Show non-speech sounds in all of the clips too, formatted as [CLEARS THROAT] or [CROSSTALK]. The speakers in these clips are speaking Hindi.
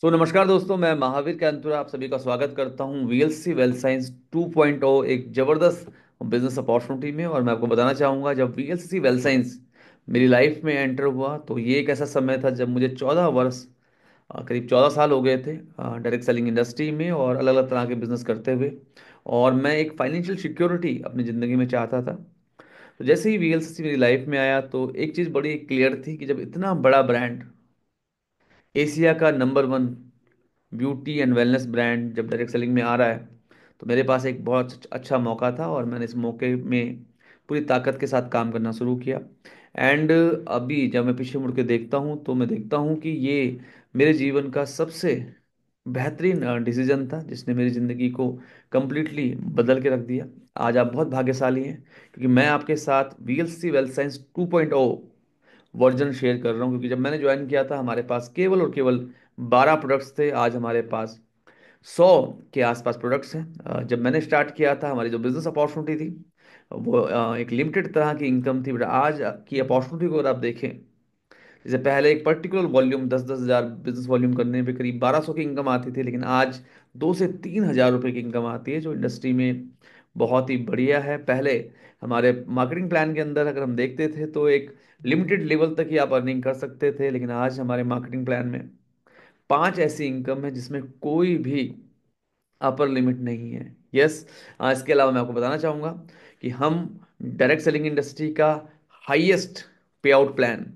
सो so, नमस्कार दोस्तों मैं महावीर के अंतुरा आप सभी का स्वागत करता हूँ वीएलसी वेल साइंस 2.0 एक जबरदस्त बिजनेस अपॉर्चुनिटी में और मैं आपको बताना चाहूँगा जब वीएलसी वेल साइंस मेरी लाइफ में एंटर हुआ तो ये एक ऐसा समय था जब मुझे 14 वर्ष करीब 14 साल हो गए थे डायरेक्ट सेलिंग इंडस्ट्री में और अलग अलग तरह के बिजनेस करते हुए और मैं एक फाइनेंशियल सिक्योरिटी अपनी ज़िंदगी में चाहता था तो जैसे ही वी मेरी लाइफ में आया तो एक चीज़ बड़ी क्लियर थी कि जब इतना बड़ा ब्रांड एशिया का number one beauty and wellness brand जब डायरेक्ट सेलिंग में आ रहा है तो मेरे पास एक बहुत अच्छा मौका था और मैंने इस मौके में पूरी ताकत के साथ काम करना शुरू किया एंड अभी जब मैं पीछे मुड़ के देखता हूँ तो मैं देखता हूँ कि ये मेरे जीवन का सबसे बेहतरीन डिसीजन था जिसने मेरी ज़िंदगी को कम्प्लीटली बदल के रख दिया आज आप बहुत भाग्यशाली हैं क्योंकि मैं आपके साथ V L C wealth science two point O version share कर रहा हूँ क्योंकि जब मैंने ज्वाइन किया था हमारे पास केवल और केवल बारह प्रोडक्ट्स थे आज हमारे पास सौ के आसपास प्रोडक्ट्स हैं जब मैंने स्टार्ट किया था हमारी जो बिज़नेस अपॉर्चुनिटी थी वो एक लिमिटेड तरह की इनकम थी बट आज की अपॉर्चुनिटी को अगर आप देखें जैसे पहले एक पर्टिकुलर वॉल्यूम दस दस हज़ार बिजनेस वॉल्यूम करने पे करीब बारह सौ की इनकम आती थी लेकिन आज दो से तीन हज़ार रुपये की इनकम आती है जो इंडस्ट्री में बहुत ही बढ़िया है पहले हमारे मार्केटिंग प्लान के अंदर अगर हम देखते थे तो एक लिमिटेड लेवल तक ही आप अर्निंग कर सकते थे लेकिन आज हमारे मार्केटिंग प्लान में पांच ऐसी इनकम है जिसमें कोई भी अपर लिमिट नहीं है यस yes, इसके अलावा मैं आपको बताना चाहूँगा कि हम डायरेक्ट सेलिंग इंडस्ट्री का हाईएस्ट पे आउट प्लान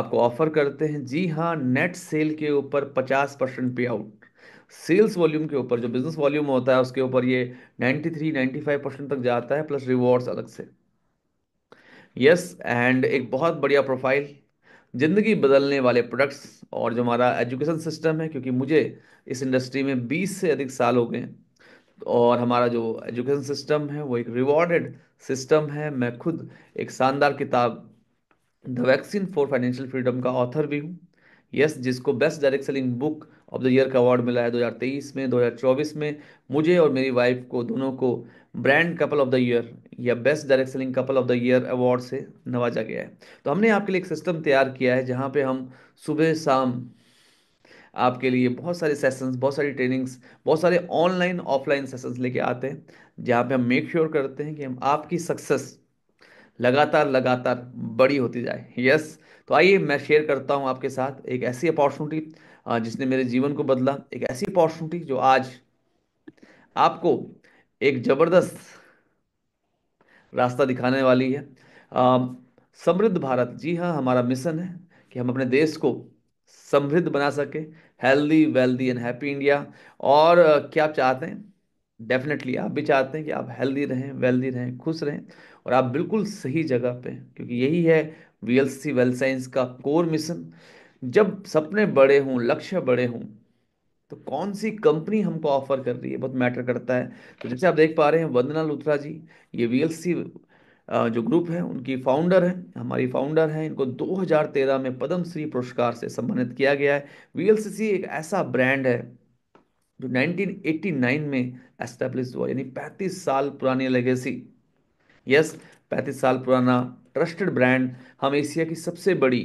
आपको ऑफर करते हैं जी हाँ नेट सेल के ऊपर पचास परसेंट पे आउट सेल्स वॉल्यूम के ऊपर जो बिजनेस वॉल्यूम होता है उसके ऊपर ये 93 95 परसेंट तक जाता है प्लस रिवॉर्ड्स अलग से यस yes, एंड एक बहुत बढ़िया प्रोफाइल ज़िंदगी बदलने वाले प्रोडक्ट्स और जो हमारा एजुकेशन सिस्टम है क्योंकि मुझे इस इंडस्ट्री में 20 से अधिक साल हो गए और हमारा जो एजुकेशन सिस्टम है वो एक रिवॉर्डेड सिस्टम है मैं खुद एक शानदार किताब the vaccine for financial freedom का ऑथर भी हूँ यस yes, जिसको best direct selling book of the year का अवार्ड मिला है 2023 में 2024 में मुझे और मेरी वाइफ को दोनों को brand couple of the year या best direct selling couple of the year award से नवाजा गया है तो हमने आपके लिए एक सिस्टम तैयार किया है जहाँ पे हम सुबह शाम आपके लिए बहुत सारे सेशंस बहुत सारी ट्रेनिंग्स बहुत सारे ऑनलाइन ऑफलाइन सेशंस लेके आते हैं जहाँ पे हम मेक श्योर sure करते हैं कि हम आपकी सक्सेस लगातार लगातार बड़ी होती जाए यस yes, तो आइए मैं शेयर करता हूँ आपके साथ एक ऐसी अपॉर्चुनिटी जिसने मेरे जीवन को बदला एक ऐसी अपॉर्चुनिटी जो आज आपको एक जबरदस्त रास्ता दिखाने वाली है समृद्ध भारत जी हाँ हमारा मिशन है कि हम अपने देश को समृद्ध बना सके healthy wealthy and happy India और क्या आप चाहते हैं डेफिनेटली आप भी चाहते हैं कि आप हेल्दी रहें वेल्दी रहें खुश रहें और आप बिल्कुल सही जगह पे क्योंकि यही है V L C well science का कोर मिशन जब सपने बड़े हों लक्ष्य बड़े हों तो कौन सी कंपनी हमको ऑफर कर रही है बहुत मैटर करता है तो जैसे आप देख पा रहे हैं वंदना लुथरा जी ये वीएलसी जो ग्रुप है उनकी फाउंडर है हमारी फाउंडर हैं इनको 2013 में पद्मश्री पुरस्कार से सम्मानित किया गया है वी एक ऐसा ब्रांड है जो 1989 में एस्टेब्लिश हुआ यानी 35 साल पुरानी लेगेसी यस पैंतीस 35 साल पुराना ट्रस्टेड ब्रांड हम एशिया की सबसे बड़ी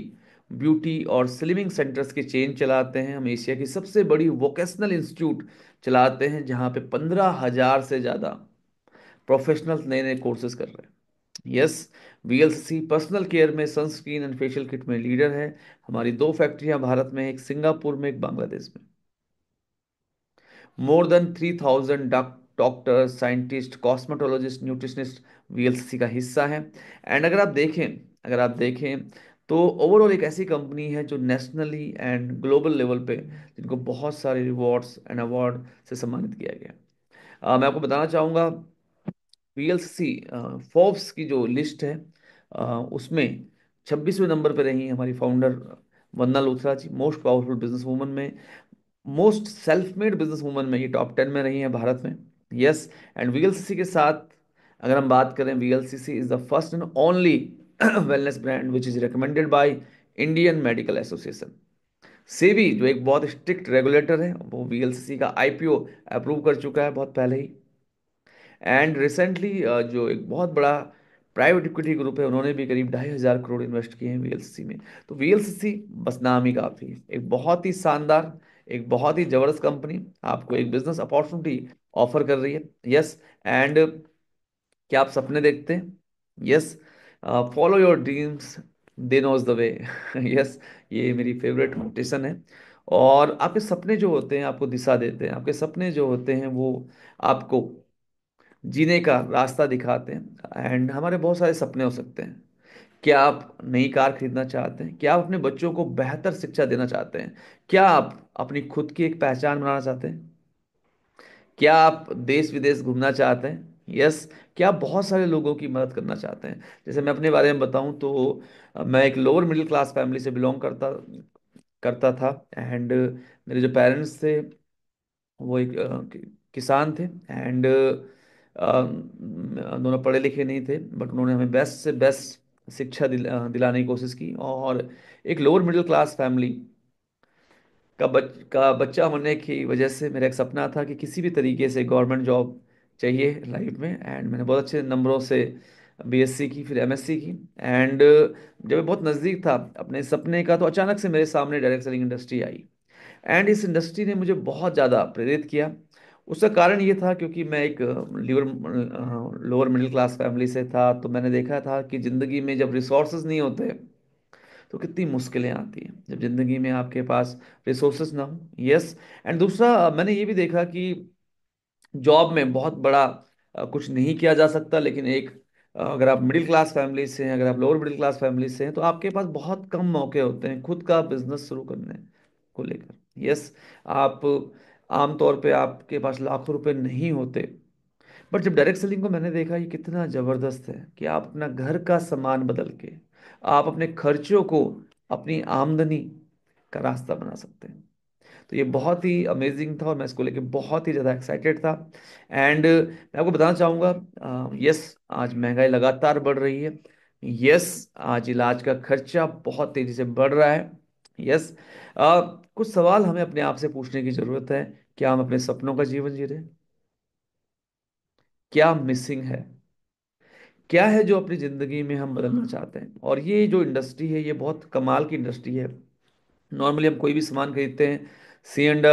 ब्यूटी और स्लिमिंग सेंटर्स के चेन चलाते हैं हम एशिया की सबसे बड़ी वोकेशनल इंस्टीट्यूट चलाते हैं जहाँ पे पंद्रह हज़ार से ज़्यादा प्रोफेशनल्स नए नए कोर्सेज कर रहे हैं यस वीएलसीसी पर्सनल केयर में सनस्क्रीन एंड फेशियल किट में लीडर है हमारी दो फैक्ट्रियां भारत में एक सिंगापुर में एक बांग्लादेश में more than three thousand doctor scientist cosmetologist nutritionist VLCC का हिस्सा है एंड अगर आप देखें अगर आप देखें तो ओवरऑल एक ऐसी कंपनी है जो नेशनली एंड ग्लोबल लेवल पे जिनको बहुत सारे रिवॉर्ड्स एंड अवार्ड से सम्मानित किया गया आ, मैं आपको बताना चाहूँगा पी एल सी फोर्ब्स की जो लिस्ट है आ, उसमें छब्बीसवें नंबर पर रही हमारी founder Vandana Luthra ji most powerful business woman में most self made business woman में ये टॉप टेन में रही हैं भारत में यस एंड वी के साथ अगर हम बात करें we is the first and only wellness brand which is recommended by Indian Medical Association SEBI जो एक बहुत स्ट्रिक्ट रेगुलेटर है वो वीएलसीसी का आईपीओ अप्रूव कर चुका है बहुत पहले ही एंड रिसेंटली जो एक बहुत बड़ा प्राइवेट इक्विटी ग्रुप है उन्होंने भी करीब ढाई हज़ार करोड़ इन्वेस्ट किए हैं वी में तो वीएलसीसी बस नाम ही काफ़ी है एक बहुत ही शानदार एक बहुत ही ज़बरदस्त कंपनी आपको एक बिजनेस अपॉर्चुनिटी ऑफर कर रही है यस yes, एंड क्या आप सपने देखते हैं yes yes, follow your dreams they knows the way yes ये मेरी फेवरेट कोटेशन है और आपके सपने जो होते हैं आपको दिशा देते हैं आपके सपने जो होते हैं वो आपको जीने का रास्ता दिखाते हैं एंड हमारे बहुत सारे सपने हो सकते हैं क्या आप नई कार खरीदना चाहते हैं क्या आप अपने बच्चों को बेहतर शिक्षा देना चाहते हैं क्या आप अपनी खुद की एक पहचान बनाना चाहते हैं क्या आप देश विदेश घूमना चाहते हैं यस कि आप बहुत सारे लोगों की मदद करना चाहते हैं जैसे मैं अपने बारे में बताऊं तो मैं एक लोअर मिडिल क्लास फैमिली से बिलोंग करता करता था एंड मेरे जो पेरेंट्स थे वो एक किसान थे एंड दोनों पढ़े लिखे नहीं थे बट उन्होंने हमें बेस्ट से बेस्ट शिक्षा दिलाने की कोशिश की और एक लोअर मिडिल क्लास फैमिली का बच का बच्चा होने की वजह से मेरा एक सपना था कि किसी भी तरीके से गवर्नमेंट जॉब चाहिए लाइफ में एंड मैंने बहुत अच्छे नंबरों से बीएससी की फिर एमएससी की एंड जब मैं बहुत नज़दीक था अपने सपने का तो अचानक से मेरे सामने डायरेक्ट सेलिंग इंडस्ट्री आई एंड इस इंडस्ट्री ने मुझे बहुत ज़्यादा प्रेरित किया उसका कारण ये था क्योंकि मैं एक lower lower middle class family से था तो मैंने देखा था कि ज़िंदगी में जब रिसोर्स नहीं होते तो कितनी मुश्किलें आती हैं जब ज़िंदगी में आपके पास रिसोर्सेज ना हो यस एंड दूसरा मैंने ये भी देखा कि जॉब में बहुत बड़ा कुछ नहीं किया जा सकता लेकिन एक अगर आप मिडिल क्लास फैमिली से हैं अगर आप लोअर मिडिल क्लास फैमिली से हैं तो आपके पास बहुत कम मौके होते हैं खुद का बिजनेस शुरू करने को लेकर यस आप आमतौर पे आपके पास लाखों रुपए नहीं होते बट जब डायरेक्ट सेलिंग को मैंने देखा ये कितना ज़बरदस्त है कि आप अपना घर का सामान बदल के आप अपने खर्चों को अपनी आमदनी का रास्ता बना सकते हैं तो ये बहुत ही अमेजिंग था और मैं इसको लेके बहुत ही ज़्यादा एक्साइटेड था एंड मैं आपको बताना चाहूँगा यस आज महंगाई लगातार बढ़ रही है यस आज इलाज का खर्चा बहुत तेज़ी से बढ़ रहा है यस कुछ सवाल हमें अपने आप से पूछने की ज़रूरत है क्या हम अपने सपनों का जीवन जी रहे हैं क्या मिसिंग है क्या है जो अपनी ज़िंदगी में हम बदलना चाहते हैं और ये जो इंडस्ट्री है ये बहुत कमाल की इंडस्ट्री है नॉर्मली हम कोई भी सामान खरीदते हैं C and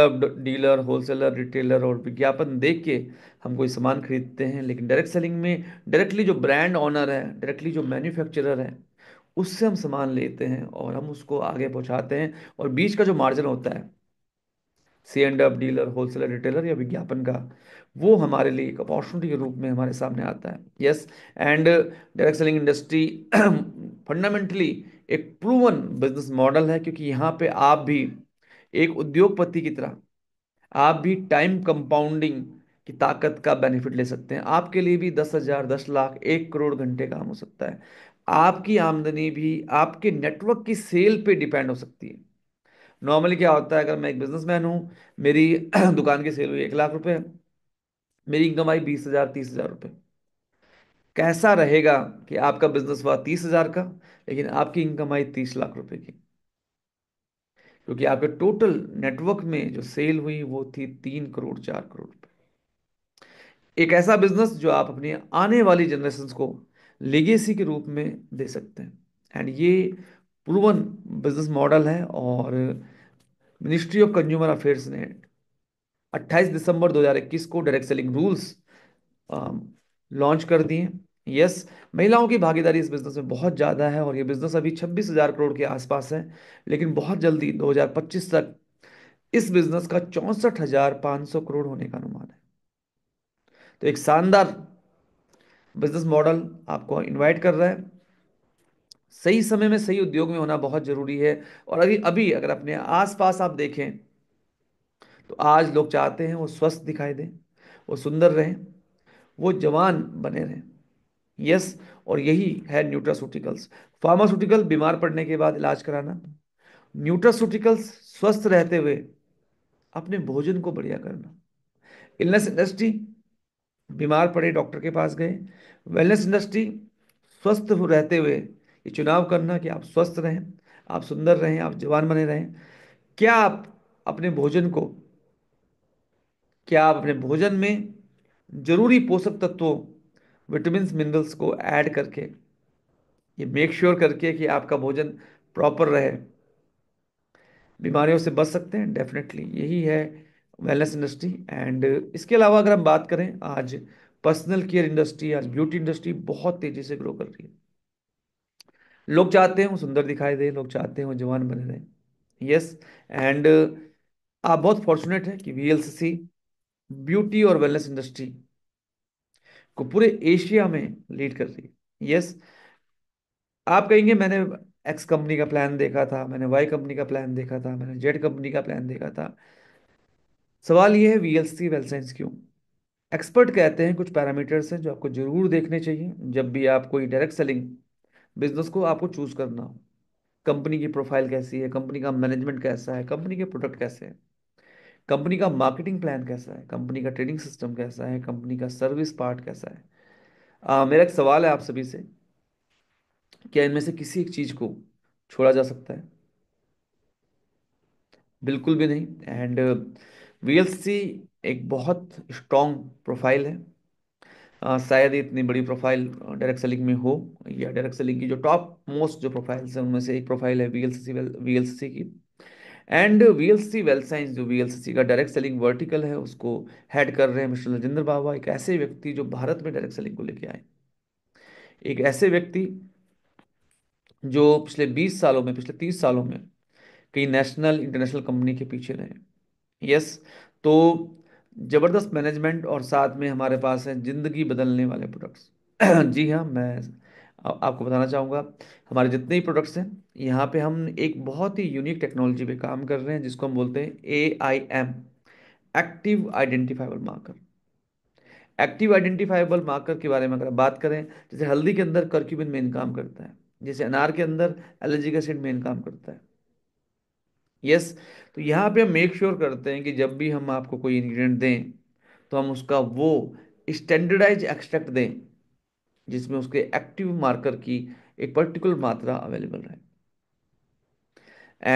dealer wholesaler retailer और विज्ञापन देख के हम कोई सामान खरीदते हैं लेकिन डायरेक्ट सेलिंग में डायरेक्टली जो ब्रांड ऑनर है डायरेक्टली जो मैन्युफैक्चरर है उससे हम सामान लेते हैं और हम उसको आगे पहुंचाते हैं और बीच का जो मार्जिन होता है C and F dealer wholesaler retailer या विज्ञापन का वो हमारे लिए एक अपॉर्चुनिटी के रूप में हमारे सामने आता है yes and direct selling industry fundamentally एक प्रूवन बिजनेस मॉडल है क्योंकि यहाँ पे आप भी एक उद्योगपति की तरह आप भी टाइम कंपाउंडिंग की ताकत का बेनिफिट ले सकते हैं आपके लिए भी दस हज़ार दस लाख एक करोड़ घंटे काम हो सकता है आपकी आमदनी भी आपके नेटवर्क की सेल पे डिपेंड हो सकती है नॉर्मली क्या होता है अगर मैं एक बिजनेसमैन हूं मेरी [CLEARS THROAT] दुकान की सेल हुई एक लाख रुपए मेरी इनकम आई बीस हज़ार तीस हज़ार रुपये कैसा रहेगा कि आपका बिजनेस हुआ तीस हज़ार का लेकिन आपकी इनकम आई तीस लाख रुपए की क्योंकि आपके टोटल नेटवर्क में जो सेल हुई वो थी तीन करोड़ चार करोड़ रुपए एक ऐसा बिजनेस जो आप अपने आने वाली जनरेशन को लेगेसी के रूप में दे सकते हैं एंड ये प्रूवन बिजनेस मॉडल है और मिनिस्ट्री ऑफ कंज्यूमर अफेयर्स ने 28 दिसंबर 2021 को डायरेक्ट सेलिंग रूल्स लॉन्च कर दिए यस महिलाओं की भागीदारी इस बिज़नेस में बहुत ज़्यादा है और ये बिज़नेस अभी छब्बीस हज़ार करोड़ के आसपास है लेकिन बहुत जल्दी 2025 तक इस बिज़नेस का चौंसठ हज़ार पाँच सौ करोड़ होने का अनुमान है तो एक शानदार बिज़नेस मॉडल आपको इन्वाइट कर रहा है सही समय में सही उद्योग में होना बहुत ज़रूरी है और अभी अभी अगर अपने आसपास आप देखें तो आज लोग चाहते हैं वो स्वस्थ दिखाई दें वो सुंदर रहें वो जवान बने रहें यस और यही है न्यूट्रासूटिकल्स फार्मास्यूटिकल बीमार पड़ने के बाद इलाज कराना न्यूट्रासूटिकल्स स्वस्थ रहते हुए अपने भोजन को बढ़िया करना इलनेस इंडस्ट्री बीमार पड़े डॉक्टर के पास गए वेलनेस इंडस्ट्री स्वस्थ रहते हुए ये चुनाव करना कि आप स्वस्थ रहें आप सुंदर रहें आप जवान बने रहें क्या आप अपने भोजन को क्या आप अपने भोजन में जरूरी पोषक तत्वों विटामिन मिनरल्स को ऐड करके ये मेक श्योर sure करके कि आपका भोजन प्रॉपर रहे बीमारियों से बच सकते हैं डेफिनेटली यही है वेलनेस इंडस्ट्री एंड इसके अलावा अगर हम बात करें आज पर्सनल केयर इंडस्ट्री आज ब्यूटी इंडस्ट्री बहुत तेजी से ग्रो कर रही है लोग चाहते हैं वो सुंदर दिखाई दे लोग चाहते हैं वो जवान बने रहे यस एंड आप बहुत फॉर्चुनेट है कि वी ब्यूटी और वेलनेस इंडस्ट्री को पूरे एशिया में लीड कर रही है यस आप कहेंगे मैंने एक्स कंपनी का प्लान देखा था मैंने वाई कंपनी का प्लान देखा था मैंने जेड कंपनी का प्लान देखा था सवाल ये है वीएलसी साइंस क्यों एक्सपर्ट कहते हैं कुछ पैरामीटर्स हैं जो आपको जरूर देखने चाहिए जब भी आप कोई डायरेक्ट सेलिंग बिजनेस को आपको चूज करना हो कंपनी की प्रोफाइल कैसी है कंपनी का मैनेजमेंट कैसा है कंपनी के प्रोडक्ट कैसे हैं कंपनी का मार्केटिंग प्लान कैसा है कंपनी का ट्रेडिंग सिस्टम कैसा है कंपनी का सर्विस पार्ट कैसा है आ, मेरा एक सवाल है आप सभी से क्या इनमें से किसी एक चीज़ को छोड़ा जा सकता है बिल्कुल भी नहीं एंड वीएलसी एक बहुत स्ट्रॉन्ग प्रोफाइल है आ, शायद इतनी बड़ी प्रोफाइल डायरेक्ट सेलिंग में हो या डायरेक्ट सेलिंग की जो टॉप मोस्ट जो प्रोफाइल्स हैं उनमें से एक प्रोफाइल है वी एल सी की and V L C well science जो वी एल सी सी का डायरेक्ट सेलिंग वर्टिकल है उसको हेड कर रहे हैं मिस्टर राजेंद्र बाबा एक ऐसे व्यक्ति जो भारत में डायरेक्ट सेलिंग को लेके आए एक ऐसे व्यक्ति जो पिछले 20 सालों में पिछले 30 सालों में कई नेशनल इंटरनेशनल कंपनी के पीछे रहे यस तो ज़बरदस्त मैनेजमेंट और साथ में हमारे पास है ज़िंदगी बदलने वाले प्रोडक्ट्स [CLEARS THROAT] जी हाँ मैं आपको बताना चाहूँगा हमारे जितने ही प्रोडक्ट्स हैं यहाँ पे हम एक बहुत ही यूनिक टेक्नोलॉजी पे काम कर रहे हैं जिसको हम बोलते हैं A I M active identifiable marker active identifiable marker के बारे में अगर बात करें जैसे हल्दी के अंदर करक्यूबिन मेन काम करता है जैसे अनार के अंदर एलर्जी का सीड मेन काम करता है यस yes, तो यहाँ पे हम मेक श्योर sure करते हैं कि जब भी हम आपको कोई इंग्रेडिएंट दें तो हम उसका वो स्टैंडर्डाइज एक्सट्रैक्ट दें जिसमें उसके एक्टिव मार्कर की एक पर्टिकुलर मात्रा अवेलेबल रहे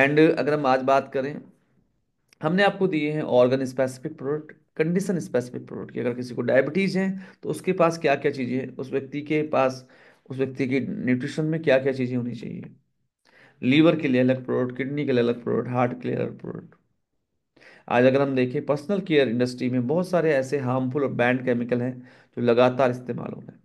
एंड अगर हम आज बात करें हमने आपको दिए हैं organ specific product condition specific product की अगर किसी को डायबिटीज़ है तो उसके पास क्या क्या चीज़ें हैं उस व्यक्ति के पास उस व्यक्ति की न्यूट्रिशन में क्या क्या चीज़ें होनी चाहिए लीवर के लिए अलग प्रोडक्ट किडनी के लिए अलग प्रोडक्ट हार्ट के लिए अलग प्रोडक्ट आज अगर हम देखें पर्सनल केयर इंडस्ट्री में बहुत सारे ऐसे हार्मफुल और बैंड केमिकल हैं जो लगातार इस्तेमाल हो रहे हैं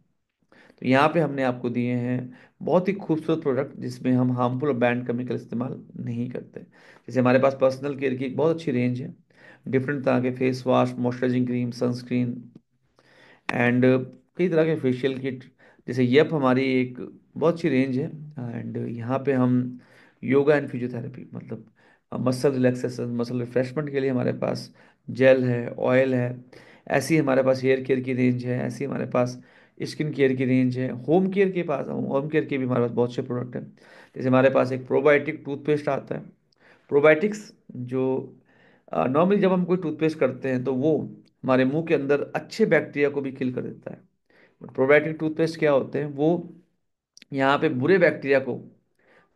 तो यहाँ पे हमने आपको दिए हैं बहुत ही खूबसूरत प्रोडक्ट जिसमें हम हार्मफुल और बैंड केमिकल इस्तेमाल नहीं करते जैसे हमारे पास पर्सनल केयर की एक बहुत अच्छी रेंज है डिफरेंट तरह के face wash moisturising cream sunscreen and कई तरह के फेशियल किट जैसे यप हमारी एक बहुत अच्छी रेंज है एंड यहाँ पे हम योगा एंड फिजियोथेरेपी मतलब मसल रिलैक्सेशन मसल रिफ्रेशमेंट के लिए हमारे पास जेल है ऑयल है ऐसी हमारे पास हेयर केयर की रेंज है ऐसी हमारे पास स्किन केयर की रेंज है होम केयर के पास होम केयर के भी हमारे पास बहुत से प्रोडक्ट हैं जैसे हमारे पास एक प्रोबायोटिक टूथपेस्ट आता है प्रोबायोटिक्स जो नॉर्मली जब हम कोई टूथपेस्ट करते हैं तो वो हमारे मुंह के अंदर अच्छे बैक्टीरिया को भी किल कर देता है प्रोबायोटिक टूथपेस्ट क्या होते हैं वो यहाँ पे बुरे बैक्टीरिया को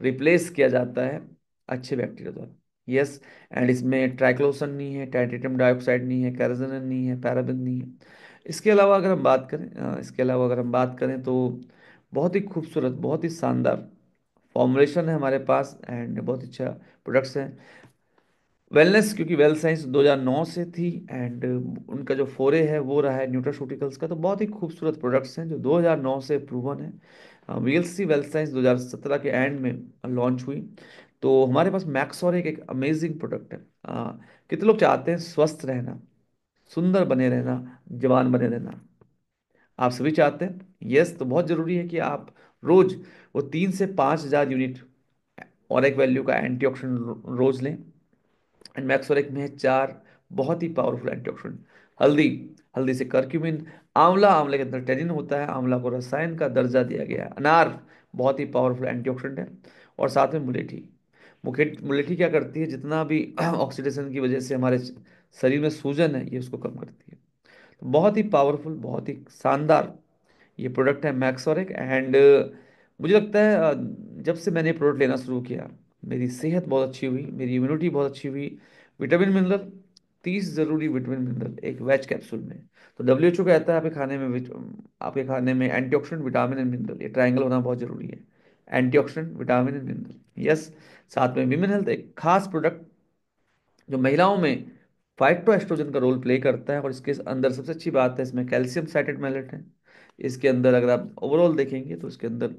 रिप्लेस किया जाता है अच्छे बैक्टीरिया द्वारा यस एंड इसमें ट्राइक्लोसन नहीं है टाइटेटम डाइऑक्साइड नहीं है कैरजन नहीं है पैराबिन नहीं है इसके अलावा अगर हम बात करें इसके अलावा अगर हम बात करें तो बहुत ही खूबसूरत बहुत ही शानदार फॉर्मुलेशन है हमारे पास एंड बहुत अच्छा प्रोडक्ट्स हैं वेलनेस क्योंकि वेल साइंस 2009 से थी एंड उनका जो फोरे है वो रहा है न्यूट्राशूटिकल्स का तो बहुत ही खूबसूरत प्रोडक्ट्स हैं जो 2009 से प्रूवन है सी वेल साइंस 2017 के एंड में लॉन्च हुई तो हमारे पास मैक्सोर एक, एक अमेजिंग प्रोडक्ट है कितने लोग चाहते हैं स्वस्थ रहना सुंदर बने रहना जवान बने रहना आप सभी चाहते हैं यस तो बहुत ज़रूरी है कि आप रोज वो तीन से पाँच हज़ार यूनिट और एक वैल्यू का एंटीऑक्सीडेंट रोज लें एंड एक में है चार बहुत ही पावरफुल एंटीऑक्सीडेंट हल्दी हल्दी से करक्यूमिन आंवला आंवले के अंदर टेनिन होता है आंवला को रसायन का दर्जा दिया गया है अनार बहुत ही पावरफुल एंटीऑक्सीडेंट है और साथ में मुलेठी मुखेट मुलेठी क्या करती है जितना भी ऑक्सीडेशन [CLEARS THROAT] की वजह से हमारे शरीर में सूजन है ये उसको कम करती है तो बहुत ही पावरफुल बहुत ही शानदार ये प्रोडक्ट है मैक्सोरिक एंड uh, मुझे लगता है uh, जब से मैंने प्रोडक्ट लेना शुरू किया मेरी सेहत बहुत अच्छी हुई मेरी इम्यूनिटी बहुत अच्छी हुई विटामिन मिनरल तीस ज़रूरी विटामिन मिनरल एक वेज कैप्सूल में तो डब्ल्यू एच ओ कहता है आपके खाने में आपके खाने में एंटीऑक्सीडेंट विटामिन एंड मिनरल ये ट्राइंगल होना बहुत ज़रूरी है antioxidant vitamin and mineral yes साथ में विमेन हेल्थ एक खास प्रोडक्ट जो महिलाओं में फाइटोएस्ट्रोजन एस्ट्रोजन का रोल प्ले करता है और इसके अंदर सबसे अच्छी बात है इसमें कैल्शियम साइटेड मैलेट है इसके अंदर अगर आप ओवरऑल देखेंगे तो इसके अंदर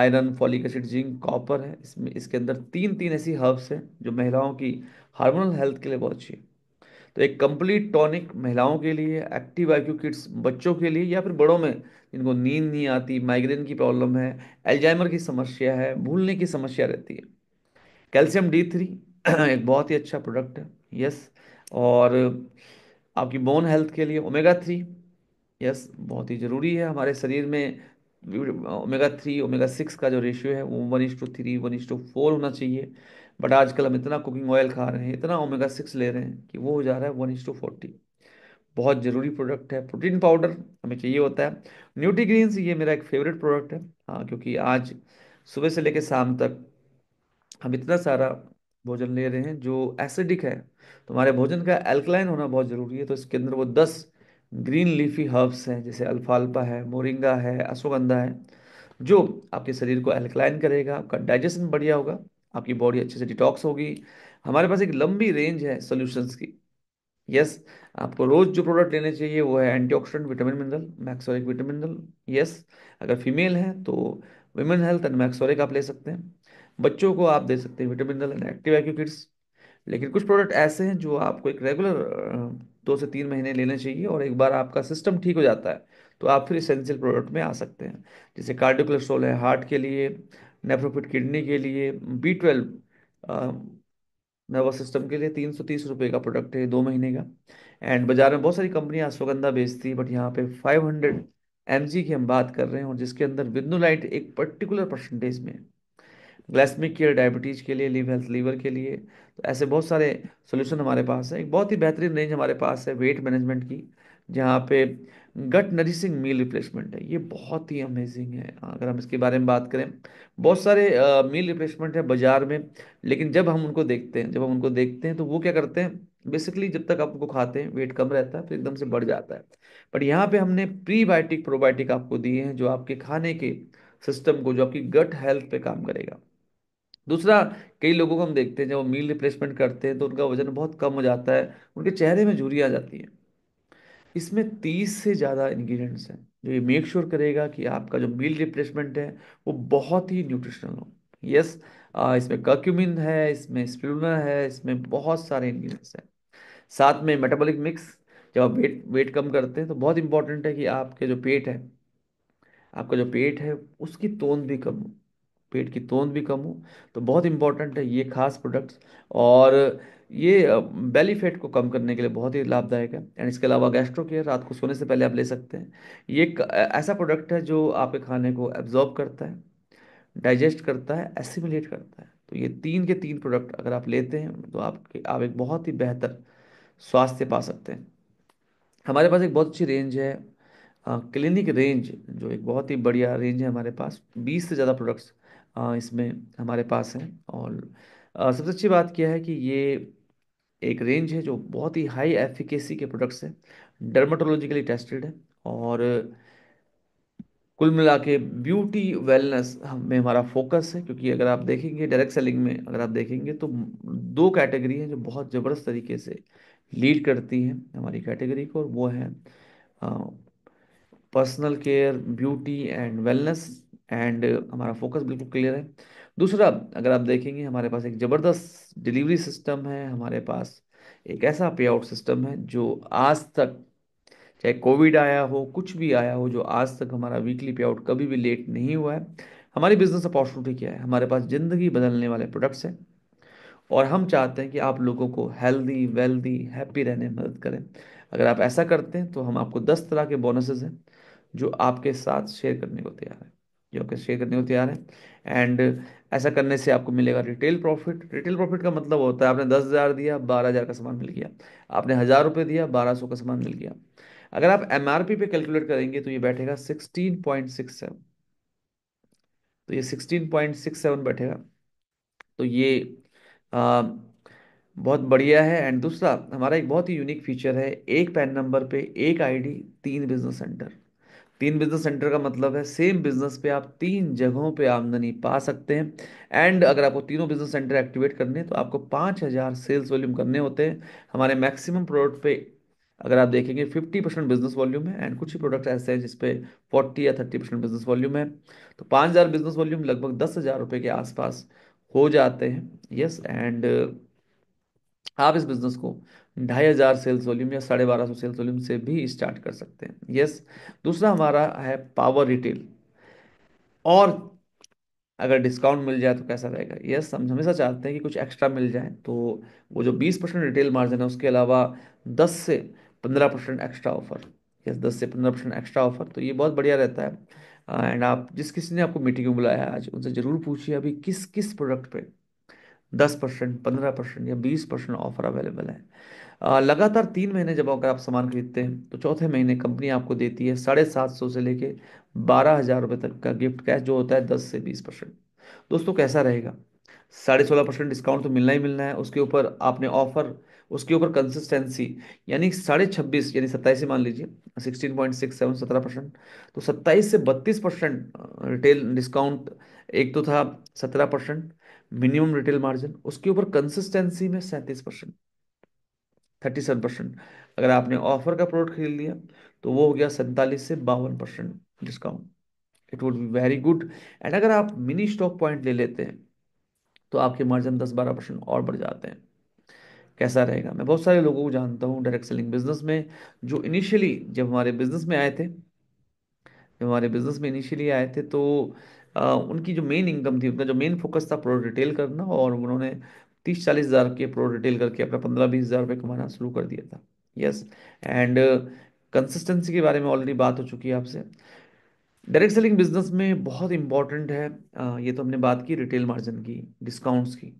iron folic acid zinc copper है इसमें इसके अंदर तीन तीन ऐसी हर्ब्स हैं जो महिलाओं की हार्मोनल हेल्थ के लिए बहुत अच्छी है तो एक कंप्लीट टॉनिक महिलाओं के लिए एक्टिव आई किड्स बच्चों के लिए या फिर बड़ों में जिनको नींद नहीं आती माइग्रेन की प्रॉब्लम है एल्जाइमर की समस्या है भूलने की समस्या रहती है कैल्शियम डी थ्री [CLEARS THROAT] एक बहुत ही अच्छा प्रोडक्ट है यस yes, और आपकी बोन हेल्थ के लिए ओमेगा थ्री यस बहुत ही ज़रूरी है हमारे शरीर में ओमेगा थ्री ओमेगा सिक्स का जो रेशियो है वो one is to three one is to four होना चाहिए बट आजकल हम इतना कुकिंग ऑयल खा रहे हैं इतना ओमेगा सिक्स ले रहे हैं कि वो हो जा रहा है वन इज टू फोर्टी बहुत ज़रूरी प्रोडक्ट है प्रोटीन पाउडर हमें चाहिए होता है न्यूट्री ग्रीन्स ये मेरा एक फेवरेट प्रोडक्ट है हाँ क्योंकि आज सुबह से लेकर शाम तक हम इतना सारा भोजन ले रहे हैं जो एसिडिक है तो हमारे भोजन का एल्कलाइन होना बहुत ज़रूरी है तो इसके अंदर वो दस ग्रीन लीफी हर्ब्स हैं जैसे अल्फाल्फा है मोरिंगा है अश्वगंधा है जो आपके शरीर को एल्कलाइन करेगा आपका डाइजेशन बढ़िया होगा आपकी बॉडी अच्छे से डिटॉक्स होगी हमारे पास एक लंबी रेंज है सोल्यूशंस की यस yes, आपको रोज जो प्रोडक्ट लेने चाहिए वो है एंटीऑक्सीडेंट विटामिन मिनरल मैक्सोरिक विटामिन मिनरल यस अगर फीमेल है तो विमेन हेल्थ एंड मैक्सोरिक आप ले सकते हैं बच्चों को आप दे सकते हैं विटामिनल एंड एक्टिव एक्यू किड्स लेकिन कुछ प्रोडक्ट ऐसे हैं जो आपको एक रेगुलर दो से तीन महीने लेने चाहिए और एक बार आपका सिस्टम ठीक हो जाता है तो आप फिर इसेंशियल प्रोडक्ट में आ सकते हैं जैसे कार्डियो है हार्ट के लिए नेफ्रोफिट किडनी के लिए बी ट्वेल्व नर्वस सिस्टम के लिए तीन सौ तीस रुपये का प्रोडक्ट है दो महीने का एंड बाज़ार में बहुत सारी कंपनियाँ अश्वगंधा बेचती है बट यहाँ पे फाइव हंड्रेड एम जी की हम बात कर रहे हैं और जिसके अंदर विद्नोलाइट एक पर्टिकुलर परसेंटेज में ग्लैसमिक केयर डायबिटीज़ के लिए लिव हेल्थ लीवर के लिए तो ऐसे बहुत सारे सोल्यूशन हमारे पास है एक बहुत ही बेहतरीन रेंज हमारे पास है वेट मैनेजमेंट की जहाँ पे गट नरिशिंग मील रिप्लेसमेंट है ये बहुत ही अमेजिंग है अगर हम इसके बारे में बात करें बहुत सारे मील रिप्लेसमेंट है बाज़ार में लेकिन जब हम उनको देखते हैं जब हम उनको देखते हैं तो वो क्या करते हैं बेसिकली जब तक आप उनको खाते हैं वेट कम रहता है फिर एकदम से बढ़ जाता है बट यहाँ पे हमने प्रीबायोटिक प्रोबायोटिक आपको दिए हैं जो आपके खाने के सिस्टम को जो आपकी गट हेल्थ पे काम करेगा दूसरा कई लोगों को हम देखते हैं जब वो मील रिप्लेसमेंट करते हैं तो उनका वजन बहुत कम हो जाता है उनके चेहरे में झूरी आ जाती है इसमें तीस से ज़्यादा इन्ग्रीडियंट्स हैं जो ये मेक श्योर करेगा कि आपका जो मील रिप्लेसमेंट है वो बहुत ही न्यूट्रिशनल हो यस इसमें कर्क्यूमिन है इसमें स्पिरुला है इसमें बहुत सारे इन्ग्रीडियंट्स हैं साथ में मेटाबॉलिक मिक्स जब आप वेट वेट कम करते हैं तो बहुत इंपॉर्टेंट है कि आपके जो पेट है आपका जो पेट है उसकी तोंद भी कम हो पेट की तोंद भी कम हो तो बहुत इंपॉर्टेंट है ये खास प्रोडक्ट्स और ये बेली फैट को कम करने के लिए बहुत ही लाभदायक है एंड इसके अलावा गैस्ट्रो केयर रात को सोने से पहले आप ले सकते हैं ये एक ऐसा प्रोडक्ट है जो आपके खाने को एब्जॉर्ब करता है डाइजेस्ट करता है एसिमुलेट करता है तो ये तीन के तीन प्रोडक्ट अगर आप लेते हैं तो आपके आप एक बहुत ही बेहतर स्वास्थ्य पा सकते हैं हमारे पास एक बहुत अच्छी रेंज है क्लिनिक रेंज जो एक बहुत ही बढ़िया रेंज है हमारे पास बीस से ज़्यादा प्रोडक्ट्स इसमें हमारे पास है और सबसे अच्छी बात क्या है कि ये एक रेंज है जो बहुत ही हाई एफिकेसी के प्रोडक्ट्स हैं डर्माटोलॉजिकली टेस्टेड है और कुल मिला के ब्यूटी वेलनेस में हमारा फोकस है क्योंकि अगर आप देखेंगे डायरेक्ट सेलिंग में अगर आप देखेंगे तो दो कैटेगरी हैं जो बहुत ज़बरदस्त तरीके से लीड करती हैं हमारी कैटेगरी को और वो है personal care beauty and wellness and हमारा फोकस बिल्कुल क्लियर है दूसरा अगर आप देखेंगे हमारे पास एक ज़बरदस्त डिलीवरी सिस्टम है हमारे पास एक ऐसा पे आउट सिस्टम है जो आज तक चाहे कोविड आया हो कुछ भी आया हो जो आज तक हमारा वीकली पे आउट कभी भी लेट नहीं हुआ है हमारी बिजनेस अपॉर्चुनिटी क्या है हमारे पास ज़िंदगी बदलने वाले प्रोडक्ट्स हैं और हम चाहते हैं कि आप लोगों को हेल्दी वेल्दी हैप्पी रहने में मदद करें अगर आप ऐसा करते हैं तो हम आपको दस तरह के बोनसेज हैं जो आपके साथ शेयर करने को तैयार हैं जो कि शेयर करने को तैयार है एंड ऐसा करने से आपको मिलेगा रिटेल प्रॉफिट रिटेल प्रॉफिट का मतलब होता है आपने दस हज़ार दिया बारह हज़ार का सामान मिल गया आपने हज़ार रुपये दिया बारह सौ का सामान मिल गया अगर आप एम आर पी पे कैलकुलेट करेंगे तो ये बैठेगा सिक्सटीन पॉइंट सिक्स सेवन तो ये सिक्सटीन पॉइंट सिक्स सेवन बैठेगा तो ये आ, बहुत बढ़िया है एंड दूसरा हमारा एक बहुत ही यूनिक फीचर है एक पैन नंबर पे एक आईडी तीन बिजनेस सेंटर तीन बिजनेस सेंटर का मतलब है सेम बिजनेस पे आप तीन जगहों पे आमदनी पा सकते हैं एंड अगर आपको तीनों बिजनेस सेंटर एक्टिवेट करने हैं तो आपको पाँच हज़ार सेल्स वॉल्यूम करने होते हैं हमारे मैक्सिमम प्रोडक्ट पे अगर आप देखेंगे फिफ्टी परसेंट बिजनेस वॉल्यूम है एंड कुछ ही प्रोडक्ट ऐसे हैं जिसपे फोर्टी या थर्टी परसेंट बिजनेस वॉल्यूम है तो पाँच हज़ार बिजनेस वॉल्यूम लगभग दस हज़ार रुपये के आसपास हो जाते हैं यस एंड आप इस बिजनेस को ढाई हज़ार सेल्स वॉल्यूम या साढ़े बारह सौ सेल्स वॉल्यूम से भी स्टार्ट कर सकते हैं यस दूसरा हमारा है पावर रिटेल और अगर डिस्काउंट मिल जाए तो कैसा रहेगा यस हम हमेशा चाहते हैं कि कुछ एक्स्ट्रा मिल जाए तो वो जो बीस परसेंट रिटेल मार्जिन है उसके अलावा दस से पंद्रह परसेंट एक्स्ट्रा ऑफर यस दस से पंद्रह परसेंट एक्स्ट्रा ऑफर तो ये बहुत बढ़िया रहता है एंड आप जिस किसी ने आपको मीटिंग में बुलाया है आज उनसे ज़रूर पूछिए अभी किस किस प्रोडक्ट पर दस परसेंट पंद्रह परसेंट या बीस परसेंट ऑफर अवेलेबल है लगातार तीन महीने जब अगर आप सामान खरीदते हैं तो चौथे महीने कंपनी आपको देती है साढ़े सात सौ से लेके बारह हज़ार रुपये तक का गिफ्ट कैश जो होता है दस से बीस परसेंट दोस्तों कैसा रहेगा साढ़े सोलह परसेंट डिस्काउंट तो मिलना ही मिलना है उसके ऊपर आपने ऑफर उसके ऊपर कंसिस्टेंसी यानी साढ़े छब्बीस यानी सत्ताईस ही मान लीजिए सिक्सटीन पॉइंट सिक्स सेवन सत्रह परसेंट तो सत्ताईस से बत्तीस परसेंट रिटेल डिस्काउंट एक तो था सत्रह परसेंट मिनिमम रिटेल मार्जिन उसके ऊपर कंसिस्टेंसी में सैंतीस परसेंट थर्टी सेवन परसेंट अगर आपने ऑफर का प्रोडक्ट खरीद लिया तो वो हो गया सैंतालीस से बावन percent discount it would be very good and अगर आप मिनी स्टॉक पॉइंट ले लेते हैं तो आपके मार्जिन दस बारह परसेंट और बढ़ जाते हैं कैसा रहेगा मैं बहुत सारे लोगों को जानता हूँ डायरेक्ट सेलिंग बिजनेस में जो इनिशियली जब हमारे बिजनेस में आए थे जब हमारे बिजनेस में इनिशियली आए थे तो आ, उनकी जो मेन इनकम थी उनका जो मेन फोकस था प्रोडक्ट रिटेल करना और उन्होंने तीस चालीस हज़ार के प्रोडक्ट रिटेल करके अपना पंद्रह बीस हज़ार रुपये कमाना शुरू कर दिया था यस एंड कंसिस्टेंसी के बारे में ऑलरेडी बात हो चुकी है आपसे डायरेक्ट सेलिंग बिजनेस में बहुत इंपॉर्टेंट है आ, ये तो हमने बात की रिटेल मार्जिन की डिस्काउंट्स की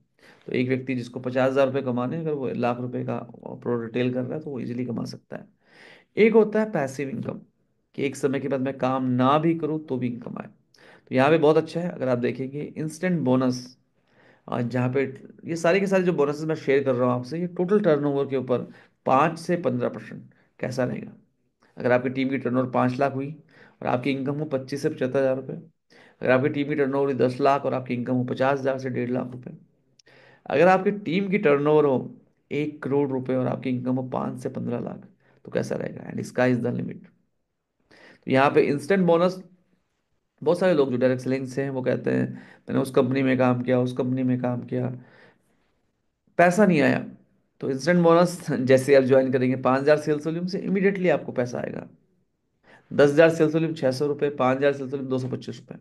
तो एक व्यक्ति जिसको पचास हज़ार रुपये कमाने अगर वो लाख रुपए का प्रो रिटेल कर रहा है तो वो इजिली कमा सकता है एक होता है पैसिव इनकम कि एक समय के बाद मैं काम ना भी करूँ तो भी इनकम आए तो यहाँ पे बहुत अच्छा है अगर आप देखेंगे इंस्टेंट बोनस और जहाँ पे ये सारे के सारे जो बोनसेस मैं शेयर कर रहा हूँ आपसे ये टोटल टर्नओवर के ऊपर पाँच से पंद्रह परसेंट कैसा रहेगा अगर आपकी टीम की टर्नओवर पाँच लाख हुई और आपकी इनकम हो पच्चीस से पचहत्तर हज़ार रुपये अगर आपकी टीम की ओवर हुई दस लाख और आपकी इनकम हो पचास हज़ार से डेढ़ लाख रुपये अगर आपकी टीम की ओवर हो एक करोड़ रुपये और आपकी इनकम हो पाँच से पंद्रह लाख तो कैसा रहेगा and sky is the limit तो यहाँ पे इंस्टेंट बोनस बहुत सारे लोग जो डायरेक्ट सेलिंग से हैं वो कहते हैं मैंने उस कंपनी में काम किया उस कंपनी में काम किया पैसा नहीं आया तो इंस्टेंट बोनस [LAUGHS] जैसे आप ज्वाइन करेंगे पाँच हज़ार सेल्स वॉल्यूम से इमीडिएटली आपको पैसा आएगा दस हज़ार सेल्स वॉल्यूम छः सौ रुपये पाँच हज़ार सेल्स वॉल्यूम दो सौ पच्चीस रुपये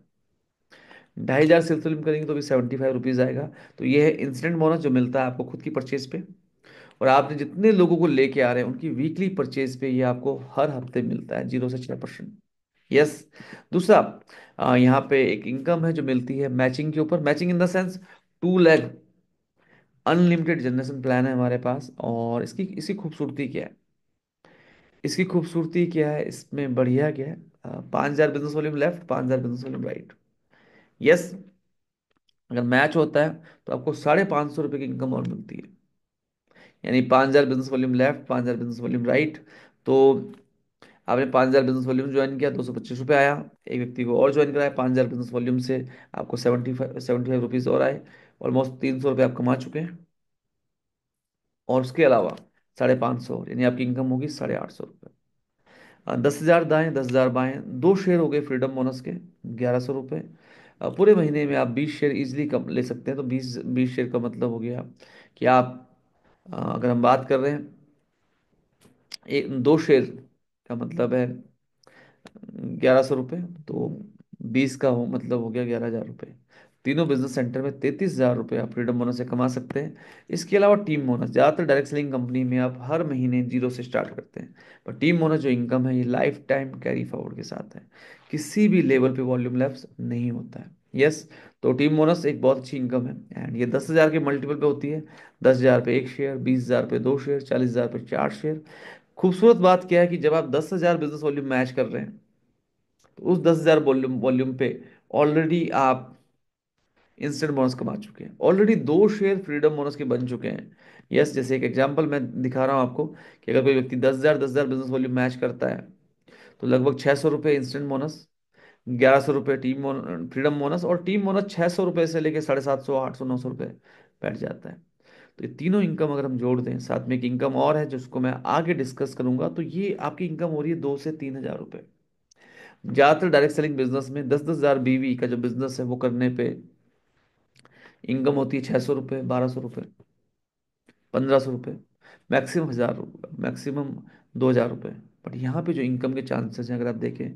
ढाई हज़ार सेल्स वॉल्यूम करेंगे तो भी सेवेंटी फाइव रुपीज़ आएगा तो ये है इंस्टेंट बोनस जो मिलता है आपको खुद की परचेज पे और आपने जितने लोगों को लेके आ रहे हैं उनकी वीकली परचेज पे ये आपको हर हफ्ते मिलता है जीरो से छः परसेंट यस दूसरा यहाँ पे एक इनकम है जो मिलती है मैचिंग के ऊपर matching in the sense two lakh unlimited generation plan है हमारे पास और इसकी इसकी खूबसूरती क्या है इसकी खूबसूरती क्या है इसमें बढ़िया क्या है पाँच हज़ार बिजनेस वॉल्यूम लेफ्ट पाँच हज़ार बिजनेस वॉल्यूम राइट यस अगर मैच होता है तो आपको साढ़े पाँच सौ रुपये की इनकम और मिलती है यानी पाँच हज़ार बिजनेस वॉल्यूम लेफ्ट पाँच हज़ार बिजनेस वॉल्यूम राइट तो आपने पाँच हज़ार बिजनेस वॉल्यूम ज्वाइन किया दो सौ पच्चीस रुपये आया एक व्यक्ति को और ज्वाइन कराया पाँच हज़ार बिजनेस वॉल्यूम से आपको seventy five seventy five rupees और आए ऑलमोस्ट तीन सौ रुपये आप कमा चुके हैं और उसके अलावा साढ़े पाँच सौ यानी आपकी इनकम होगी साढ़े आठ सौ रुपये दस हज़ार दाएँ दस हज़ार बाएँ दो शेयर हो गए फ्रीडम बोनस के ग्यारह सौ रुपये पूरे महीने में आप बीस शेयर ईजिली कम ले सकते हैं तो बीस बीस शेयर का मतलब हो गया कि आप अगर हम बात कर रहे हैं एक दो शेयर का मतलब है ग्यारह सौ रुपये तो बीस का हो मतलब हो गया ग्यारह हज़ार रुपये तीनों बिजनेस सेंटर में तैतीस हज़ार रुपये आप फ्रीडम बोनस से कमा सकते हैं इसके अलावा टीम बोनस ज़्यादातर डायरेक्ट सेलिंग कंपनी में आप हर महीने जीरो से स्टार्ट करते हैं पर टीम बोनस जो इनकम है ये लाइफ टाइम कैरी फॉरवर्ड के साथ है किसी भी लेवल पे वॉल्यूम लैप्स नहीं होता है यस yes, तो टीम बोनस एक बहुत अच्छी इनकम है एंड ये दस हज़ार के मल्टीपल पे होती है दस हज़ार पे एक शेयर बीस हज़ार पे दो शेयर चालीस हज़ार पे चार शेयर खूबसूरत बात क्या है कि जब आप दस हज़ार बिजनेस वॉल्यूम मैच कर रहे हैं तो उस दस हज़ार वॉल्यूम वॉल्यूम पे ऑलरेडी आप इंस्टेंट बोनस कमा चुके हैं ऑलरेडी दो शेयर फ्रीडम बोनस के बन चुके हैं यस yes, जैसे एक एग्जांपल मैं दिखा रहा हूँ आपको कि अगर कोई व्यक्ति दस हज़ार दस हज़ार बिजनेस वॉल्यूम मैच करता है तो लगभग छः सौ रुपये इंस्टेंट बोनस ग्यारह सौ रुपये टीम फ्रीडम बोनस और टीम बोनस छः सौ रुपये से लेकर साढ़े सात सौ आठ सौ नौ सौ रुपये बैठ जाता है तो ये तीनों इनकम अगर हम जोड़ दें साथ में एक इनकम और है जिसको मैं आगे डिस्कस करूंगा तो ये आपकी इनकम हो रही है दो से तीन हज़ार रुपये ज़्यादातर डायरेक्ट सेलिंग बिजनेस में दस दस हज़ार बीवी का जो बिजनेस है वो करने पे इनकम होती है छह सौ रुपये बारह सौ रुपये पंद्रह सौ रुपये मैक्सिमम हज़ार मैक्सिमम दो हज़ार रुपये बट यहाँ पे जो इनकम के चांसेस हैं अगर आप देखें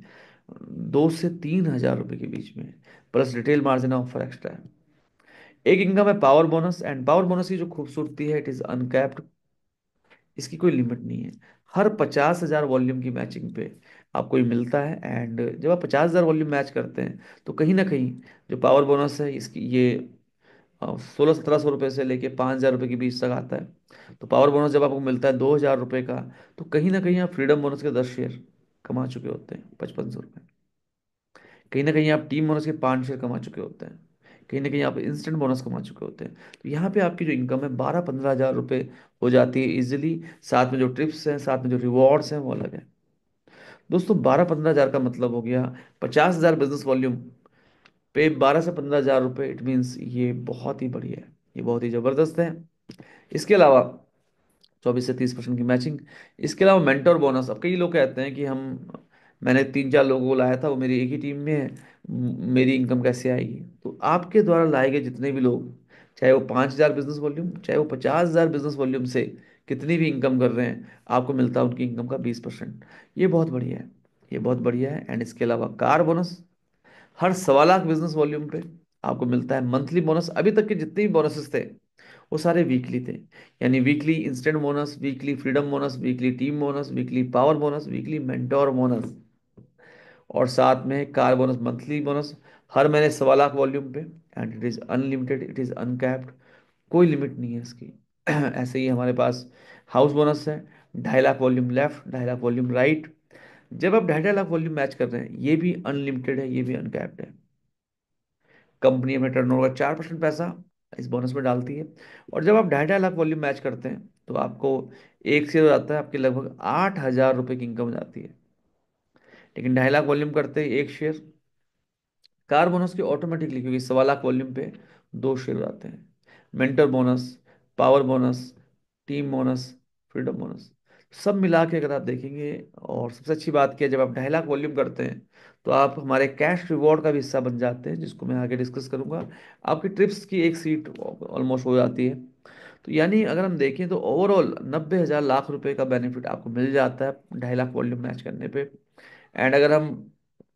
दो से तीन हज़ार रुपये के बीच में plus retail margin offer extra है एक इनकम है power bonus and power bonus की जो खूबसूरती है इट इज अनकैप्ड इसकी कोई लिमिट नहीं है हर पचास हजार वॉल्यूम की मैचिंग पे आपको ये मिलता है एंड जब आप पचास हजार वॉल्यूम मैच करते हैं तो कहीं ना कहीं जो पावर बोनस है इसकी ये सोलह सत्रह सौ रुपये से लेके पाँच हज़ार रुपये के बीच तक आता है तो पावर बोनस जब आपको मिलता है दो हज़ार रुपये का तो कहीं ना कहीं आप फ्रीडम बोनस के दस शेयर कमा चुके होते हैं पचपन सौ रुपये कहीं ना कहीं आप टीम बोनस के पाँच शेयर कमा चुके होते हैं कहीं ना कहीं आप इंस्टेंट बोनस कमा चुके होते हैं तो यहाँ पे आपकी जो इनकम है बारह पंद्रह हज़ार रुपये हो जाती है इजीली साथ में जो ट्रिप्स हैं साथ में जो रिवॉर्ड्स हैं वो अलग है दोस्तों बारह पंद्रह हज़ार का मतलब हो गया पचास हज़ार बिजनेस वॉल्यूम पे बारह से पंद्रह हज़ार रुपये इट मीन्स ये बहुत ही बढ़िया है ये बहुत ही ज़बरदस्त है इसके अलावा चौबीस से तीस परसेंट की मैचिंग इसके अलावा मेंटोर बोनस अब कई लोग कहते हैं कि हम मैंने तीन चार लोगों को लाया था वो मेरी एक ही टीम में है मेरी इनकम कैसे आएगी तो आपके द्वारा लाए गए जितने भी लोग चाहे वो पाँच हज़ार बिजनेस वॉल्यूम चाहे वो पचास हज़ार बिजनेस वॉल्यूम से कितनी भी इनकम कर रहे हैं आपको मिलता है उनकी इनकम का बीस परसेंट ये बहुत बढ़िया है ये बहुत बढ़िया है एंड इसके अलावा कार बोनस हर सवा लाख बिजनेस वॉल्यूम पे आपको मिलता है मंथली बोनस अभी तक के जितने भी बोनसेस थे वो सारे वीकली थे यानी weekly instant bonus weekly freedom bonus weekly team bonus weekly power bonus weekly mentor bonus और साथ में कार बोनस मंथली बोनस हर महीने सवा लाख वॉल्यूम पे and it is unlimited it is uncapped कोई लिमिट नहीं है इसकी [CLEARS THROAT] ऐसे ही हमारे पास हाउस बोनस है ढाई लाख वॉल्यूम लेफ्ट ढाई लाख वॉल्यूम राइट जब आप ढाई ढाई लाख वॉल्यूम मैच कर रहे हैं ये भी अनलिमिटेड है ये भी अनकैप्ड है कंपनी अपने टर्न का चार परसेंट पैसा इस बोनस में डालती है और जब आप ढाई ढाई लाख वॉल्यूम मैच करते हैं तो आपको एक से हो जाता है आपके लगभग आठ हज़ार रुपये की इनकम जाती है लेकिन ढाई लाख वॉल्यूम करते एक शेयर कार बोनस की ऑटोमेटिकली क्योंकि सवा लाख वॉल्यूम पे दो शेयर आते हैं mentor bonus power bonus team bonus freedom bonus सब मिला के अगर आप देखेंगे और सबसे अच्छी बात क्या जब आप ढाई लाख वॉल्यूम करते हैं तो आप हमारे कैश रिवॉर्ड का भी हिस्सा बन जाते हैं जिसको मैं आगे डिस्कस करूंगा आपकी ट्रिप्स की एक सीट ऑलमोस्ट हो जाती है तो यानी अगर हम देखें तो ओवरऑल नब्बे हज़ार लाख रुपए का बेनिफिट आपको मिल जाता है ढाई लाख वॉल्यूम मैच करने पर एंड अगर हम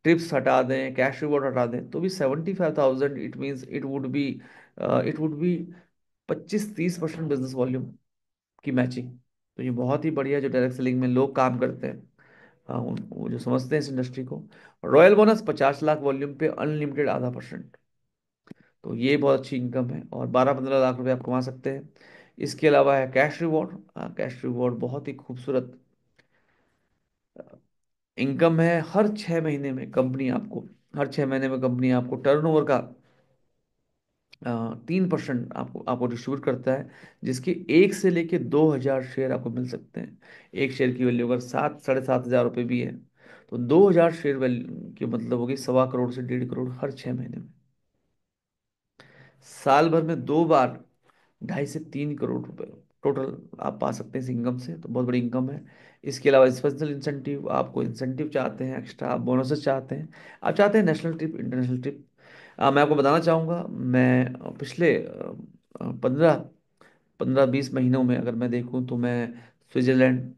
ट्रिप्स हटा दें कैश रिवॉर्ड हटा दें तो भी seventy five thousand it means it would be it would be पच्चीस तीस परसेंट बिजनेस वॉल्यूम की मैचिंग तो ये बहुत ही बढ़िया जो डायरेक्ट सेलिंग में लोग काम करते हैं आ, हाँ, उन, जो समझते हैं इस इंडस्ट्री को रॉयल बोनस पचास लाख वॉल्यूम पे अनलिमिटेड आधा परसेंट तो ये बहुत अच्छी इनकम है और बारह पंद्रह लाख रुपए आप कमा सकते हैं इसके अलावा है कैश रिवॉर्ड कैश रिवॉर्ड बहुत ही खूबसूरत इनकम है हर छह महीने में कंपनी आपको हर छह महीने में कंपनी आपको टर्नओवर का तीन परसेंट आपको आपको डिस्ट्रीब्यूट करता है जिसके एक से लेके दो हज़ार शेयर आपको मिल सकते हैं एक शेयर की वैल्यू अगर सात साढ़े सात हज़ार रुपये भी है तो दो हज़ार शेयर वैल्यू की मतलब होगी सवा करोड़ से डेढ़ करोड़ हर छः महीने में साल भर में दो बार ढाई से तीन करोड़ रुपए टोटल आप पा सकते हैं इस इनकम से तो बहुत बड़ी इनकम है इसके अलावा स्पेशल इंसेंटिव आपको इंसेंटिव चाहते हैं एक्स्ट्रा आप बोनसेस चाहते हैं आप चाहते हैं national trip international trip ah, मैं आपको बताना चाहूँगा मैं पिछले पंद्रह पंद्रह बीस महीनों में अगर मैं देखूँ तो मैं Switzerland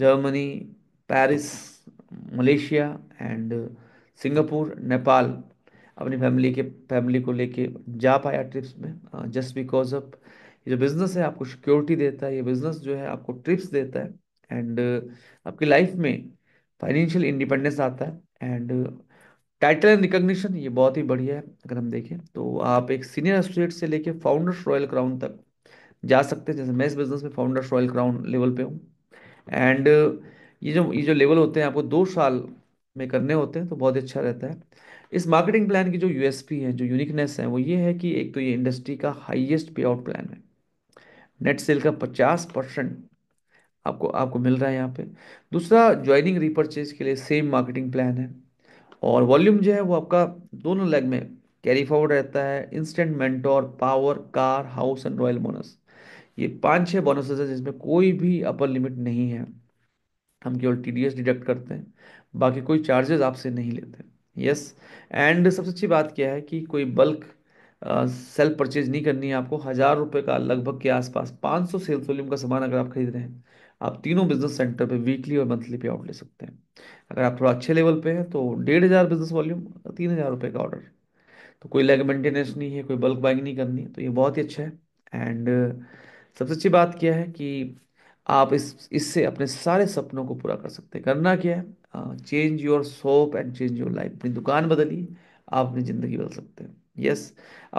Germany Paris Malaysia and Singapore Nepal अपनी फैमिली के फैमिली को लेके जा पाया ट्रिप्स में जस्ट बिकॉज ऑफ ये जो बिजनेस है आपको सिक्योरिटी देता है ये बिजनेस जो है आपको ट्रिप्स देता है एंड uh, आपकी लाइफ में फाइनेंशियल इंडिपेंडेंस आता है एंड टाइटल एंड रिकग्निशन ये बहुत ही बढ़िया है अगर हम देखें तो आप एक सीनियर एसोसिएट से लेके फाउंडर्स रॉयल क्राउन तक जा सकते हैं जैसे मैं इस बिजनेस में फाउंडर्स रॉयल क्राउन लेवल पे हूँ एंड uh, ये जो ये जो लेवल होते हैं आपको दो साल में करने होते हैं तो बहुत अच्छा रहता है इस मार्केटिंग प्लान की जो यूएसपी है जो यूनिकनेस है वो ये है कि एक तो ये इंडस्ट्री का हाईएस्ट पे आउट प्लान है नेट सेल का पचास परसेंट आपको आपको मिल रहा है यहाँ पे दूसरा ज्वाइनिंग रिपर्चेज के लिए सेम मार्केटिंग प्लान है और वॉल्यूम जो है वो आपका दोनों लेग में कैरी फॉरवर्ड रहता है instant mentor power car house and royal bonus ये पांच छह बोनसेस है जिसमें कोई भी अपर लिमिट नहीं है हम केवल टी डिडक्ट करते हैं बाकी कोई चार्जेस आपसे नहीं लेते यस एंड सबसे अच्छी बात क्या है कि कोई बल्क सेल्फ परचेज नहीं करनी है आपको हज़ार रुपये का लगभग के आसपास सौ सेल्स वॉल्यूम का सामान अगर आप खरीद रहे हैं आप तीनों बिजनेस सेंटर पे वीकली और मंथली पे आउट ले सकते हैं अगर आप थोड़ा अच्छे लेवल पे हैं तो डेढ़ हज़ार बिजनेस वॉल्यूम तीन हज़ार रुपये का ऑर्डर तो कोई लेग मेंटेनेंस नहीं है कोई बल्क बाइंग नहीं करनी है तो ये बहुत ही अच्छा है एंड सबसे अच्छी बात क्या है कि आप इस इससे अपने सारे सपनों को पूरा कर सकते हैं करना क्या है change your soap and change your life अपनी दुकान बदलिए आप अपनी ज़िंदगी बदल सकते हैं यस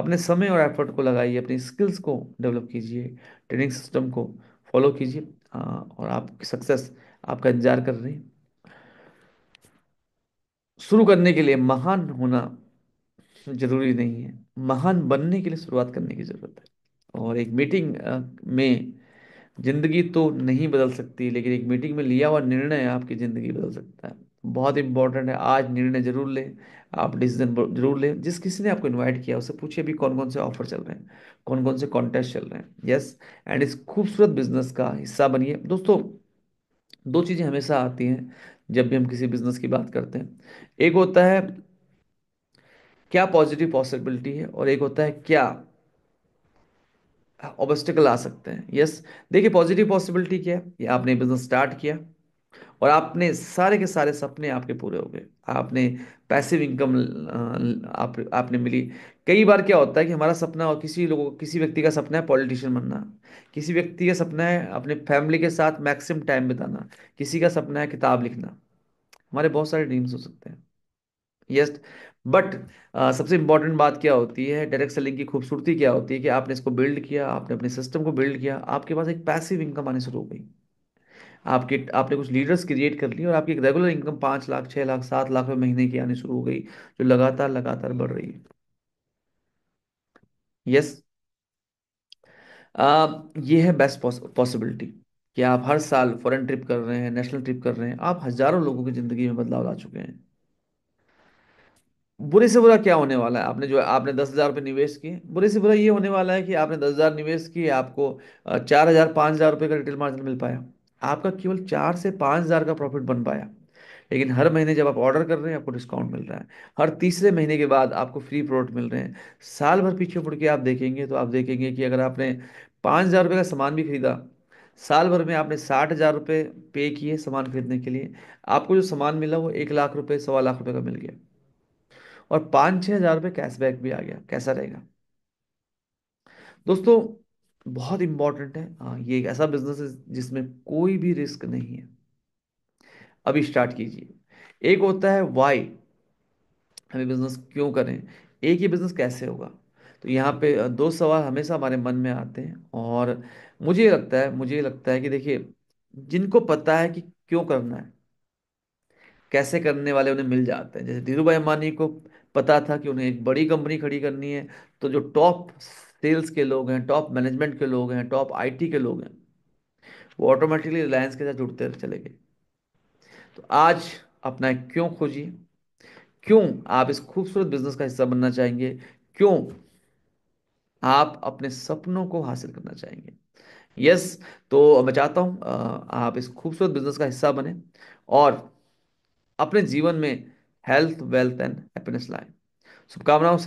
अपने समय और एफर्ट को लगाइए अपनी स्किल्स को डेवलप कीजिए ट्रेनिंग सिस्टम को फॉलो कीजिए हाँ, और आपकी सक्सेस आपका इंतजार कर रही शुरू करने के लिए महान होना जरूरी नहीं है महान बनने के लिए शुरुआत करने की ज़रूरत है और एक मीटिंग में ज़िंदगी तो नहीं बदल सकती लेकिन एक मीटिंग में लिया हुआ निर्णय आपकी ज़िंदगी बदल सकता है बहुत इंपॉर्टेंट है आज निर्णय जरूर लें आप डिसीजन जरूर लें जिस किसी ने आपको इनवाइट किया उसे पूछिए अभी कौन कौन से ऑफर चल रहे हैं कौन कौन से कॉन्टेस्ट चल रहे हैं यस एंड इस खूबसूरत बिजनेस का हिस्सा बनिए दोस्तों दो चीज़ें हमेशा आती हैं जब भी हम किसी बिजनेस की बात करते हैं एक होता है क्या पॉजिटिव पॉसिबिलिटी है और एक होता है क्या ऑब्स्टिकल आ सकते हैं यस देखिए पॉजिटिव पॉसिबिलिटी क्या है या आपने बिजनेस स्टार्ट किया और आपने सारे के सारे सपने आपके पूरे हो गए आपने पैसिव इनकम आप आपने मिली कई बार क्या होता है कि हमारा सपना और किसी लोगों किसी व्यक्ति का सपना है पॉलिटिशियन बनना किसी व्यक्ति का सपना है अपने फैमिली के साथ मैक्सिमम टाइम बिताना किसी का सपना है किताब लिखना हमारे बहुत सारे ड्रीम्स हो सकते हैं यस बट सबसे इंपॉर्टेंट बात क्या होती है डायरेक्ट सेलिंग की खूबसूरती क्या होती है कि आपने इसको बिल्ड किया आपने अपने सिस्टम को बिल्ड किया आपके पास एक पैसिव इनकम आनी शुरू हो गई आपके आपने कुछ लीडर्स क्रिएट कर लिए और आपकी एक रेगुलर इनकम पाँच लाख छः लाख सात लाख रुपये महीने की आनी शुरू हो गई जो लगातार लगातार बढ़ रही है यस ये है बेस्ट पॉसिबिलिटी कि आप हर साल फॉरेन ट्रिप कर रहे हैं नेशनल ट्रिप कर रहे हैं आप हजारों लोगों की ज़िंदगी में बदलाव ला चुके हैं बुरे से बुरा क्या होने वाला है आपने जो आपने दस हज़ार रुपये निवेश किए बुरे से बुरा ये होने वाला है कि आपने दस हज़ार निवेश किए आपको चार हज़ार पांच हज़ार रुपये का रिटेल मार्जिन मिल पाया आपका केवल चार से पाँच हज़ार का प्रॉफिट बन पाया लेकिन हर महीने जब आप ऑर्डर कर रहे हैं आपको डिस्काउंट मिल रहा है हर तीसरे महीने के बाद आपको फ्री प्रोडक्ट मिल रहे हैं साल भर पीछे मुड़ के आप देखेंगे तो आप देखेंगे कि अगर आपने पाँच हज़ार रुपये का सामान भी खरीदा साल भर में आपने साठ हज़ार रुपये पे किए सामान खरीदने के लिए आपको जो सामान मिला वो एक लाख रुपये सवा लाख रुपये का मिल गया और पाँच छः हज़ार रुपये कैशबैक भी आ गया कैसा रहेगा दोस्तों बहुत इंपॉर्टेंट है हाँ ये एक ऐसा बिजनेस है जिसमें कोई भी रिस्क नहीं है अभी स्टार्ट कीजिए एक होता है वाई हमें बिजनेस क्यों करें एक ही बिजनेस कैसे होगा तो यहाँ पे दो सवाल हमेशा हमारे मन में आते हैं और मुझे लगता है मुझे लगता है कि देखिए जिनको पता है कि क्यों करना है कैसे करने वाले उन्हें मिल जाते हैं जैसे धीरू भाई अंबानी को पता था कि उन्हें एक बड़ी कंपनी खड़ी करनी है तो जो टॉप सेल्स के लोग हैं टॉप मैनेजमेंट के लोग हैं टॉप आईटी के लोग हैं वो ऑटोमेटिकली रिलायंस के साथ जुड़ते चले गए तो आज अपना क्यों खोजिए क्यों आप इस खूबसूरत बिजनेस का हिस्सा बनना चाहेंगे क्यों आप अपने सपनों को हासिल करना चाहेंगे यस yes, तो मैं चाहता हूँ आप इस खूबसूरत बिजनेस का हिस्सा बने और अपने जीवन में हेल्थ वेल्थ एंड हैप्पीनेस लाएं शुभकामनाओं से